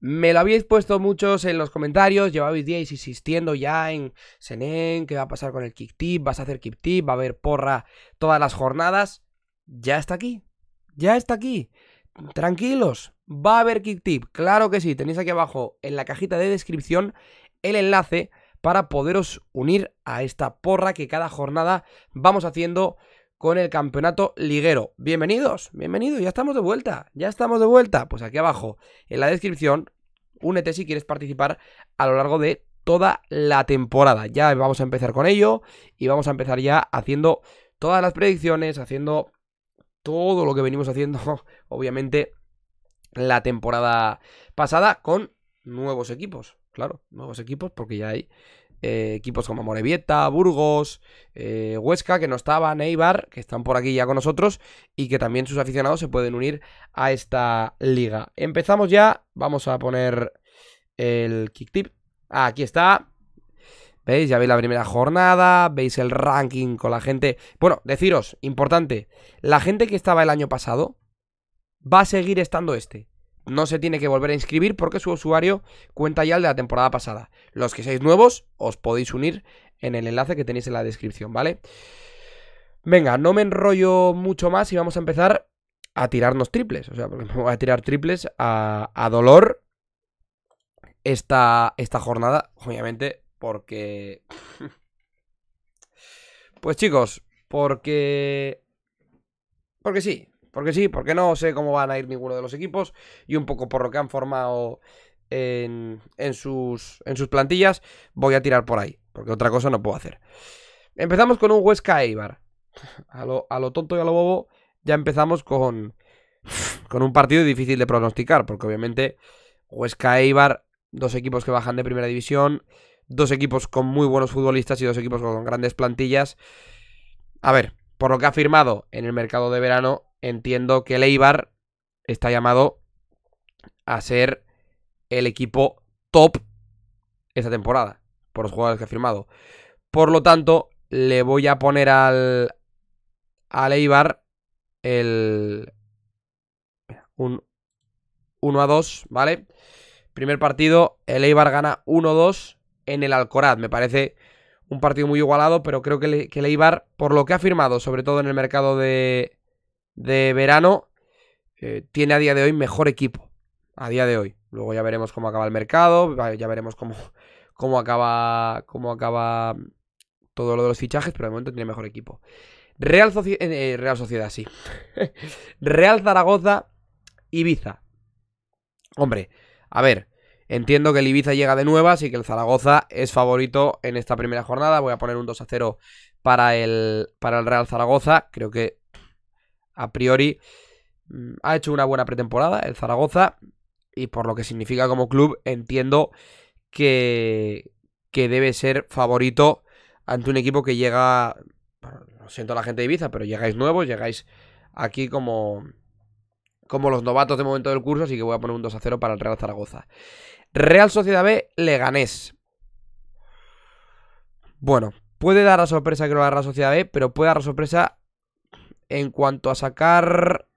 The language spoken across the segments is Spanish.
Me lo habéis puesto muchos en los comentarios, llevabais días insistiendo ya en Senen, qué va a pasar con el kick tip, vas a hacer kick tip, va a haber porra todas las jornadas. Ya está aquí, ya está aquí. Tranquilos, va a haber kick tip, claro que sí. Tenéis aquí abajo en la cajita de descripción el enlace para poderos unir a esta porra que cada jornada vamos haciendo con el campeonato liguero. Bienvenidos, bienvenidos, ya estamos de vuelta, ya estamos de vuelta. Pues aquí abajo, en la descripción, únete si quieres participar a lo largo de toda la temporada. Ya vamos a empezar con ello y vamos a empezar ya haciendo todas las predicciones, haciendo todo lo que venimos haciendo, obviamente, la temporada pasada con nuevos equipos. Claro, nuevos equipos porque ya hay eh, equipos como Morevieta, Burgos, eh, Huesca, que no estaba, Eibar, que están por aquí ya con nosotros y que también sus aficionados se pueden unir a esta liga. Empezamos ya, vamos a poner el kick tip. Ah, aquí está. ¿Veis? Ya veis la primera jornada, veis el ranking con la gente. Bueno, deciros, importante, la gente que estaba el año pasado va a seguir estando este no se tiene que volver a inscribir porque su usuario cuenta ya el de la temporada pasada. Los que seáis nuevos, os podéis unir en el enlace que tenéis en la descripción, ¿vale? Venga, no me enrollo mucho más y vamos a empezar a tirarnos triples. O sea, voy a tirar triples a, dolor esta, esta jornada, obviamente, porque... pues chicos, porque... Porque sí, porque sí, porque no sé cómo van a ir ninguno de los equipos y un poco por lo que han formado en, sus, en sus plantillas, voy a tirar por ahí, porque otra cosa no puedo hacer. Empezamos con un Huesca Eibar. A lo, tonto y a lo bobo, ya empezamos con, con un partido difícil de pronosticar, porque obviamente Huesca Eibar, dos equipos que bajan de primera división, dos equipos con muy buenos futbolistas y dos equipos con grandes plantillas. A ver, por lo que ha firmado en el mercado de verano, entiendo que el Eibar está llamado a ser el equipo top esta temporada, por los jugadores que ha firmado. Por lo tanto, le voy a poner al, al Eibar el, 1 a 2, ¿vale? Primer partido, el Eibar gana 1-2 en el Alcoraz. Me parece un partido muy igualado, pero creo que, que el Eibar, por lo que ha firmado, sobre todo en el mercado de, de verano eh, tiene a día de hoy mejor equipo. A día de hoy. Luego ya veremos cómo acaba el mercado, ya veremos cómo, cómo, acaba, cómo acaba mm, todo lo de los fichajes, pero de momento tiene mejor equipo. Real, eh, eh, Real Sociedad, sí. Real Zaragoza, Ibiza. Hombre, a ver, entiendo que el Ibiza llega de nuevas y que el Zaragoza es favorito en esta primera jornada. Voy a poner un 2 a 0 para el, para el Real Zaragoza. Creo que a priori mm, ha hecho una buena pretemporada el Zaragoza y por lo que significa como club entiendo que, que debe ser favorito ante un equipo que llega, lo siento a la gente de Ibiza, pero llegáis nuevos, llegáis aquí como, como los novatos de momento del curso, así que voy a poner un 2 a 0 para el Real Zaragoza. Real Sociedad B, Leganés. Bueno, puede dar la sorpresa que no la Real Sociedad B, pero puede dar la sorpresa en cuanto a sacar...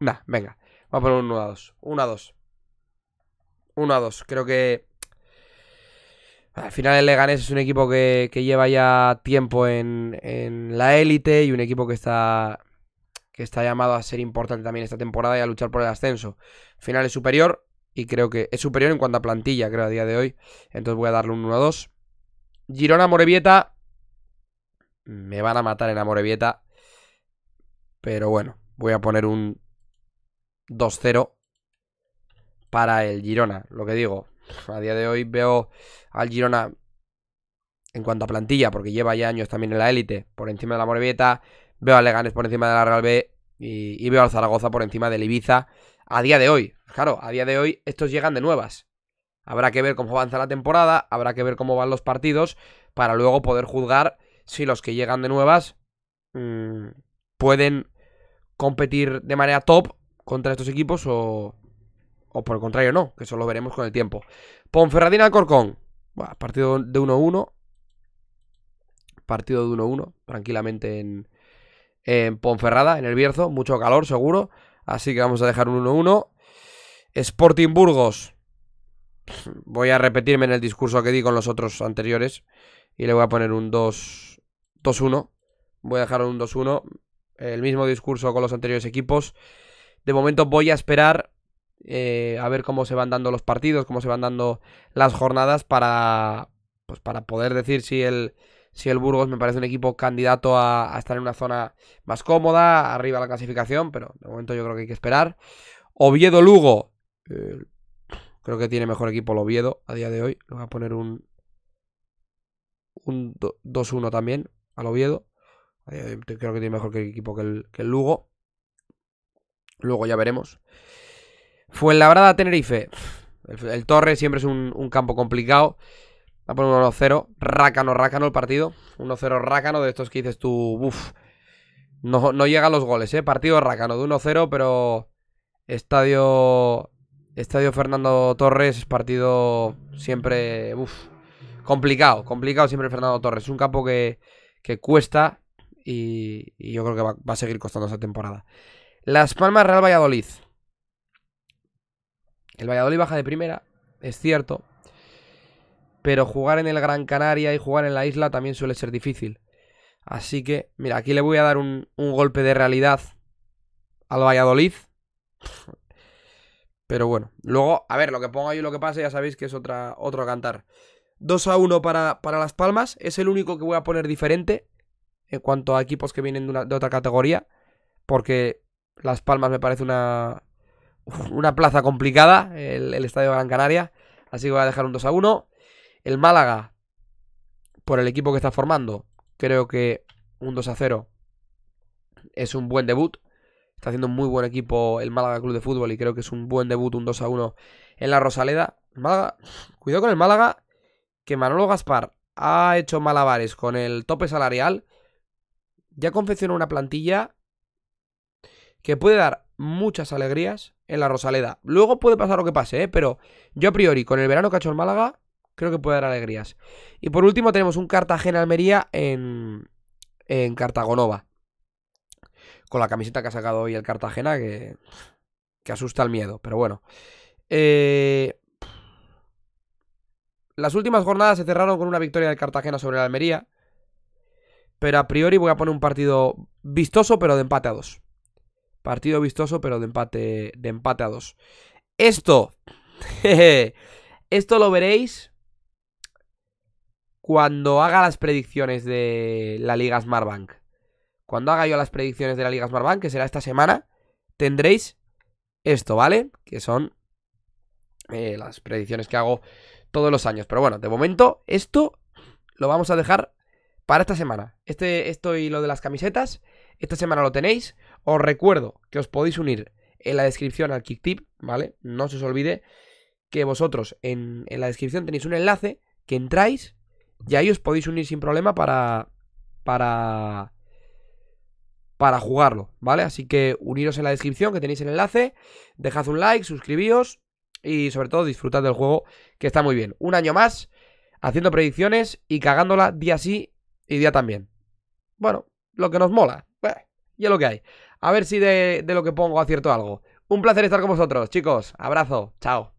Nah, venga. Vamos a poner un 1 a 2. 1 a 2. 1 2. Creo que... Al final el Leganés es un equipo que, que lleva ya tiempo en, en la élite y un equipo que está, que está llamado a ser importante también esta temporada y a luchar por el ascenso. Al final es superior y creo que es superior en cuanto a plantilla, creo, a día de hoy. Entonces voy a darle un 1 a 2. Girona Morevieta me van a matar en Amorebieta. Pero bueno, voy a poner un 2-0 para el Girona. Lo que digo, a día de hoy veo al Girona en cuanto a plantilla, porque lleva ya años también en la élite, por encima de la Morevieta. Veo a Leganes por encima de la Real B y, veo al Zaragoza por encima del Ibiza a día de hoy. Claro, a día de hoy estos llegan de nuevas. Habrá que ver cómo avanza la temporada, habrá que ver cómo van los partidos para luego poder juzgar si los que llegan de nuevas mm, pueden competir de manera top contra estos equipos o, o por el contrario no, que eso lo veremos con el tiempo. Ponferradina Corcón partido de 1-1, partido de 1-1, tranquilamente en, en Ponferrada, en el Bierzo, mucho calor seguro, así que vamos a dejar un 1-1. Sporting Burgos, voy a repetirme en el discurso que di con los otros anteriores y le voy a poner un 2. 2-1. Voy a dejar un 2-1. El mismo discurso con los anteriores equipos. De momento voy a esperar eh, a ver cómo se van dando los partidos, cómo se van dando las jornadas para, pues para poder decir si el, si el Burgos me parece un equipo candidato a, estar en una zona más cómoda, arriba la clasificación, pero de momento yo creo que hay que esperar. Oviedo Lugo. Eh, creo que tiene mejor equipo el Oviedo a día de hoy. Le voy a poner un, un 2-1 también al Oviedo. Eh, creo que tiene mejor equipo que el, Lugo. Luego ya veremos. fue Fuenlabrada Tenerife. El, Torre siempre es un, campo complicado. Va a poner 1-0. Rácano, rácano el partido. 1-0 rácano de estos que dices tú. No, no llegan los goles, ¿eh? Partido rácano de 1-0, pero. Estadio. Estadio Fernando Torres es partido siempre. Uf. Complicado, complicado siempre Fernando Torres. Es un campo que, que cuesta y, yo creo que va, a seguir costando esa temporada. Las Palmas Real Valladolid. El Valladolid baja de primera, es cierto. Pero jugar en el Gran Canaria y jugar en la isla también suele ser difícil. Así que, mira, aquí le voy a dar un, golpe de realidad al Valladolid. Pero bueno, luego, a ver, lo que pongo ahí y lo que pase, ya sabéis que es otra, otro cantar. 2 a 1 para, Las Palmas. Es el único que voy a poner diferente en cuanto a equipos que vienen de, otra categoría. Porque Las Palmas me parece una, una plaza complicada, el, Estadio Gran Canaria. Así que voy a dejar un 2 a 1. El Málaga, por el equipo que está formando, creo que un 2 a 0 es un buen debut. Está haciendo un muy buen equipo el Málaga Club de Fútbol y creo que es un buen debut, un 2 a 1 en la Rosaleda. Málaga, cuidado con el Málaga, que Manolo Gaspar ha hecho malabares con el tope salarial, ya confeccionó una plantilla que puede dar muchas alegrías en la Rosaleda. Luego puede pasar lo que pase, ¿eh? pero yo a priori, con el verano que ha hecho el Málaga, creo que puede dar alegrías. Y por último tenemos un Cartagena-Almería en, en Cartagonova. Con la camiseta que ha sacado hoy el Cartagena, que, que asusta el miedo, pero bueno. Eh, las últimas jornadas se cerraron con una victoria del Cartagena sobre el Almería. Pero a priori voy a poner un partido vistoso, pero de empate a dos. Partido vistoso, pero de empate, de empate a dos. Esto. esto lo veréis cuando haga las predicciones de la Liga Smartbank. Cuando haga yo las predicciones de la Liga Smartbank, que será esta semana, tendréis esto, ¿vale? Que son eh, las predicciones que hago todos los años. Pero bueno, de momento esto lo vamos a dejar para esta semana. Este, esto y lo de las camisetas, esta semana lo tenéis. Os recuerdo que os podéis unir en la descripción al Kicktip, ¿vale? No se os olvide que vosotros en, en, la descripción tenéis un enlace que entráis y ahí os podéis unir sin problema para... para... para jugarlo, ¿vale? Así que uniros en la descripción que tenéis el enlace, dejad un like, suscribíos y sobre todo disfrutar del juego que está muy bien. Un año más haciendo predicciones y cagándola día sí y día también. Bueno, lo que nos mola. Y lo que hay. A ver si de, de lo que pongo acierto algo. Un placer estar con vosotros, chicos. Abrazo. Chao.